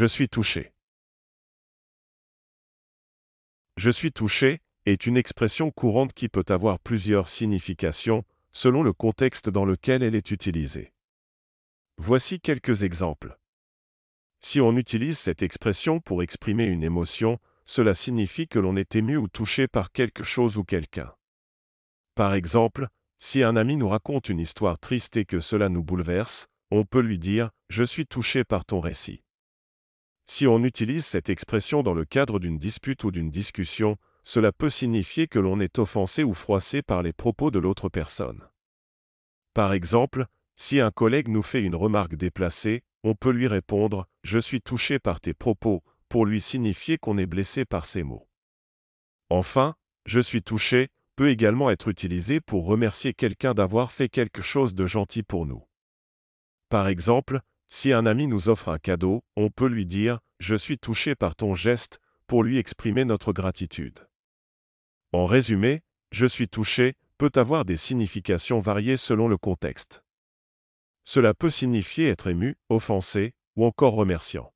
Je suis touché. Je suis touché est une expression courante qui peut avoir plusieurs significations selon le contexte dans lequel elle est utilisée. Voici quelques exemples. Si on utilise cette expression pour exprimer une émotion, cela signifie que l'on est ému ou touché par quelque chose ou quelqu'un. Par exemple, si un ami nous raconte une histoire triste et que cela nous bouleverse, on peut lui dire ⁇ Je suis touché par ton récit ⁇ si on utilise cette expression dans le cadre d'une dispute ou d'une discussion, cela peut signifier que l'on est offensé ou froissé par les propos de l'autre personne. Par exemple, si un collègue nous fait une remarque déplacée, on peut lui répondre ⁇ Je suis touché par tes propos ⁇ pour lui signifier qu'on est blessé par ces mots. Enfin, ⁇ Je suis touché ⁇ peut également être utilisé pour remercier quelqu'un d'avoir fait quelque chose de gentil pour nous. Par exemple, si un ami nous offre un cadeau, on peut lui dire ⁇ Je suis touché par ton geste ⁇ pour lui exprimer notre gratitude. En résumé, ⁇ Je suis touché ⁇ peut avoir des significations variées selon le contexte. Cela peut signifier être ému, offensé, ou encore remerciant.